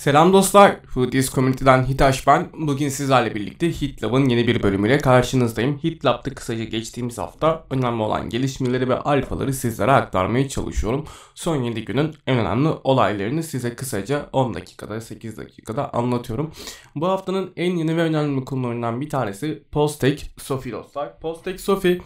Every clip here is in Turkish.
Selam dostlar, Hoodies Community'den Hitaş ben. Bugün sizlerle birlikte HitLab'ın yeni bir bölümüyle karşınızdayım. HitLab'da kısaca geçtiğimiz hafta önemli olan gelişmeleri ve alfaları sizlere aktarmaya çalışıyorum. Son 7 günün en önemli olaylarını size kısaca 10 dakikada, 8 dakikada anlatıyorum. Bu haftanın en yeni ve önemli konularından bir tanesi Postek Sophie dostlar. Postek Sophie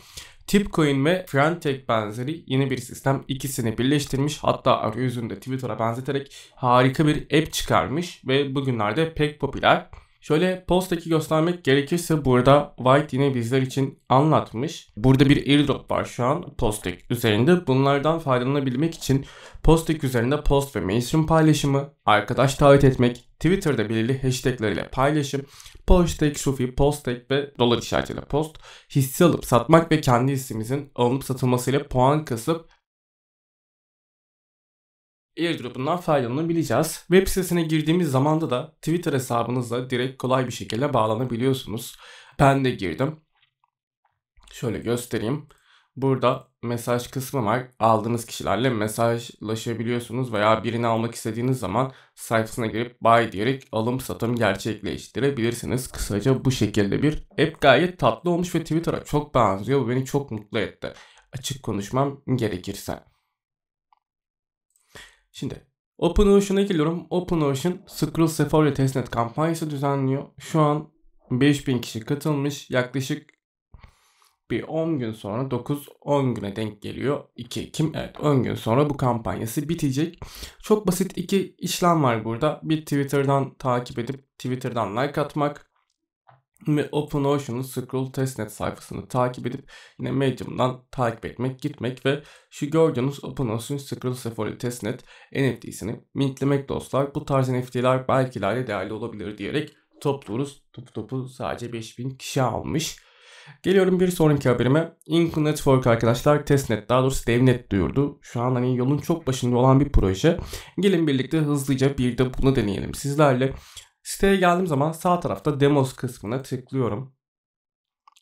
Tipcoin ve Frantech benzeri yeni bir sistem ikisini birleştirmiş hatta arayüzünde Twitter'a benzeterek harika bir app çıkarmış ve bugünlerde pek popüler. Şöyle postaki göstermek gerekirse burada White yine bizler için anlatmış. Burada bir airdrop var şu an Posttek üzerinde. Bunlardan faydalanabilmek için Posttek üzerinde post ve mainstream paylaşımı, arkadaş davet etmek, Twitter'da belirli hashtagler ile paylaşım, Posttek Sufi, Posttek ve dolar işaretiyle post, hisse alıp satmak ve kendi hissimizin alınıp satılmasıyla puan kasıp airdropundan faydalanabileceğiz. Web sitesine girdiğimiz zamanda da Twitter hesabınızla direkt kolay bir şekilde bağlanabiliyorsunuz. Ben de girdim. Şöyle göstereyim. Burada mesaj kısmı var. Aldığınız kişilerle mesajlaşabiliyorsunuz veya birini almak istediğiniz zaman sayfasına girip buy diyerek alım satım gerçekleştirebilirsiniz. Kısaca bu şekilde bir app gayet tatlı olmuş ve Twitter'a çok benziyor. Bu beni çok mutlu etti. Açık konuşmam gerekirse. Şimdi OpenOcean'a geliyorum. OpenOcean Scroll Safari Testnet kampanyası düzenliyor. Şu an 5000 kişi katılmış. Yaklaşık bir 10 gün sonra 9-10 güne denk geliyor. 2 Ekim evet 10 gün sonra bu kampanyası bitecek. Çok basit iki işlem var burada. Bir Twitter'dan takip edip Twitter'dan like atmak ve OpenOcean'ın Scroll Testnet sayfasını takip edip yine Medium'dan takip etmek, gitmek ve şu gördüğünüz OpenOcean Scroll Cephali Testnet NFT'sini mintlemek dostlar. Bu tarz NFT'ler belki ileride değerli olabilir diyerek topluyoruz. Topu topu sadece 5000 kişi almış. Geliyorum bir sonraki haberime. Ink Network arkadaşlar testnet daha doğrusu devnet duyurdu. Şu an hani yolun çok başında olan bir proje. Gelin birlikte hızlıca bir de bunu deneyelim sizlerle. Siteye geldiğim zaman sağ tarafta demos kısmına tıklıyorum.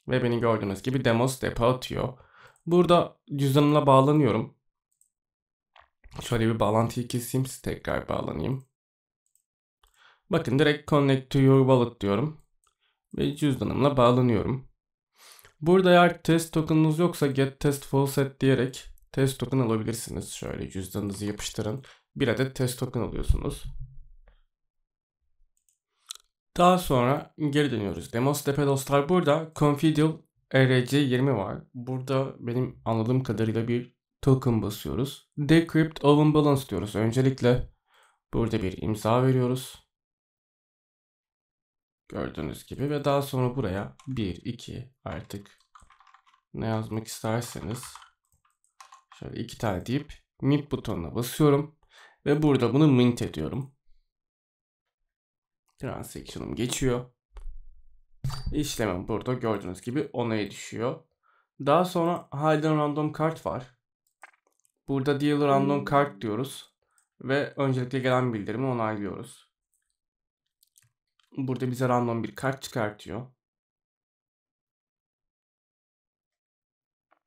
Ve beni gördüğünüz gibi demos depo atıyor. Burada cüzdanımla bağlanıyorum. Şöyle bir bağlantıyı keseyim. Tekrar bağlanayım. Bakın direkt connect to your wallet diyorum. Ve cüzdanımla bağlanıyorum. Burada eğer test token'ınız yoksa get test full set diyerek test token alabilirsiniz. Şöyle cüzdanınızı yapıştırın. Bir adet test token alıyorsunuz. Daha sonra geri dönüyoruz. Demos Pedalstar burada Confidial ERC20 var. Burada benim anladığım kadarıyla bir token basıyoruz. Decrypt Oven Balance diyoruz. Öncelikle burada bir imza veriyoruz. Gördüğünüz gibi ve daha sonra buraya 1, 2 artık ne yazmak isterseniz şöyle iki tane deyip mint butonuna basıyorum ve burada bunu mint ediyorum. Transaction'ım geçiyor. İşlemim burada gördüğünüz gibi onaya düşüyor. Daha sonra halden random kart var. Burada deal random hmm. kart diyoruz. Ve öncelikle gelen bildirimi onaylıyoruz. Burada bize random bir kart çıkartıyor.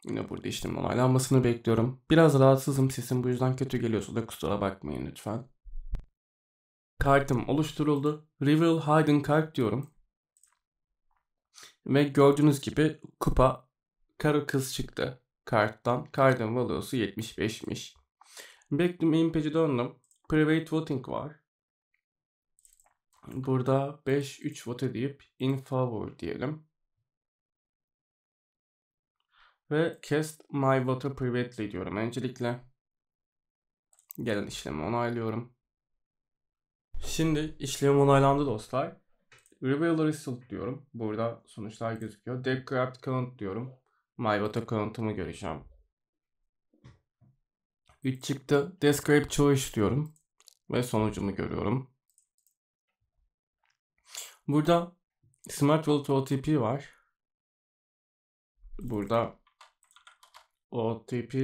Yine burada işlemin onaylanmasını bekliyorum. Biraz rahatsızım sesim bu yüzden kötü geliyorsa da kusura bakmayın lütfen. Kartım oluşturuldu. Reveal Hidden Card diyorum. Ve gördüğünüz gibi kupa karı kız çıktı karttan. Kartın value'su 75'miş. Back to main döndüm. Private voting var. Burada 5-3 vote deyip in favor diyelim. Ve cast my vote privately diyorum öncelikle. Gelen işlemi onaylıyorum. Şimdi işlem onaylandı dostlar. Reveal result diyorum. Burada sonuçlar gözüküyor. Decrypt count diyorum. MyBata count'ımı göreceğim. 3 çıktı. Describe choice diyorum. Ve sonucumu görüyorum. Burada Smart Wallet OTP var. Burada OTP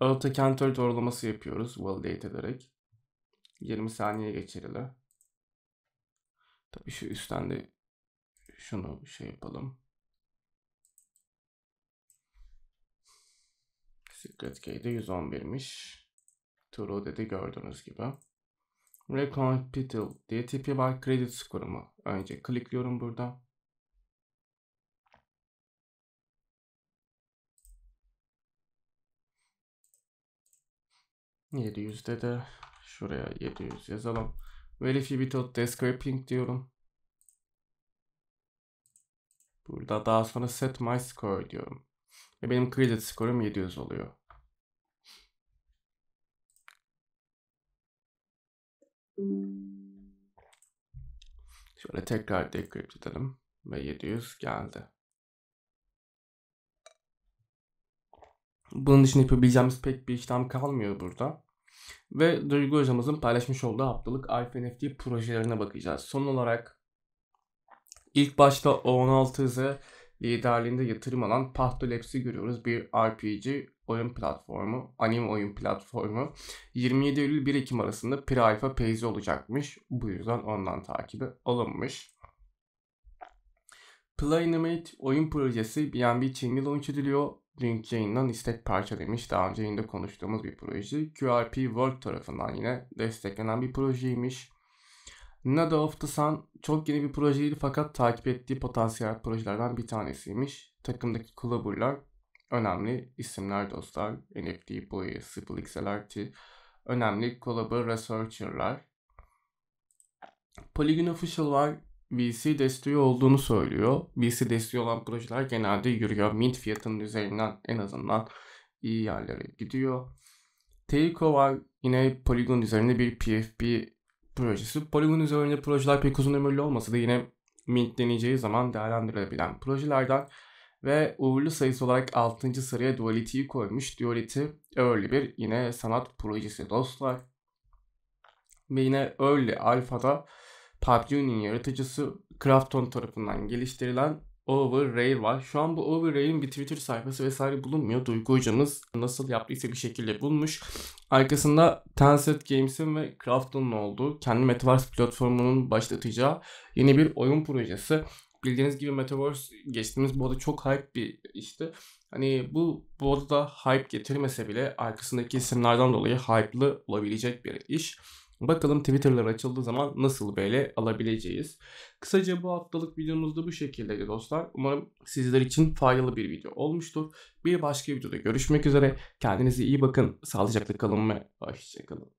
Authenticator doğrulaması yapıyoruz validate ederek. 20 saniye geçirili. Tabii şu üstten de şunu şey yapalım. Secret Key'de 111'miş. Turu dedi gördüğünüz gibi. Recompetitive diye tipi var. Credit skorumu. Önce klikliyorum burada. Yedi de Şuraya 700 yazalım. Verify without descraping diyorum. Burada daha sonra set my score diyorum. Ve benim credit score'um 700 oluyor. Şöyle tekrar decrypt edelim ve 700 geldi. Bunun için yapabileceğimiz pek bir işlem kalmıyor burada ve Duygu hocamızın paylaşmış olduğu haftalık IFNFT projelerine bakacağız. Son olarak ilk başta O16Z liderliğinde yatırım alan Pahtolabs'i görüyoruz. Bir RPG oyun platformu, anime oyun platformu. 27 Eylül 1 Ekim arasında pre-alpha phase'i olacakmış. Bu yüzden ondan takibi alınmış. Playnimate oyun projesi BNB Chain'de launch ediliyor. Link istek parça demiş. Daha önce yayında konuştuğumuz bir proje. QRP World tarafından yine desteklenen bir projeymiş. Nada of the Sun çok yeni bir proje değil fakat takip ettiği potansiyel projelerden bir tanesiymiş. Takımdaki kulaburlar önemli isimler dostlar. NFT, boyu, Sibel XLRT, önemli Collabor Researcher'lar. Polygon Official var. VC desteği olduğunu söylüyor. VC desteği olan projeler genelde yürüyor. Mint fiyatının üzerinden en azından iyi yerlere gidiyor. Teiko var yine Polygon üzerinde bir PFP projesi. Polygon üzerinde projeler pek uzun ömürlü olmasa da yine Mint deneyeceği zaman değerlendirilebilen projelerden ve uğurlu sayısı olarak 6. sıraya Duality'yi koymuş. Duality Early bir yine sanat projesi dostlar. Ve yine Early da. PUBG yaratıcısı Krafton tarafından geliştirilen Over Rail var. Şu an bu Over Rail'in bir Twitter sayfası vesaire bulunmuyor. Duygu hocamız nasıl yaptıysa bir şekilde bulmuş. Arkasında Tencent Games'in ve Krafton'un olduğu kendi Metaverse platformunun başlatacağı yeni bir oyun projesi. Bildiğiniz gibi Metaverse geçtiğimiz bu arada çok hype bir işti. Hani bu bu arada hype getirmese bile arkasındaki isimlerden dolayı hype'lı olabilecek bir iş. Bakalım Twitter'lar açıldığı zaman nasıl böyle alabileceğiz. Kısaca bu haftalık videomuzda bu şekildeydi dostlar. Umarım sizler için faydalı bir video olmuştur. Bir başka videoda görüşmek üzere. Kendinize iyi bakın. Sağlıcakla kalın ve hoşçakalın.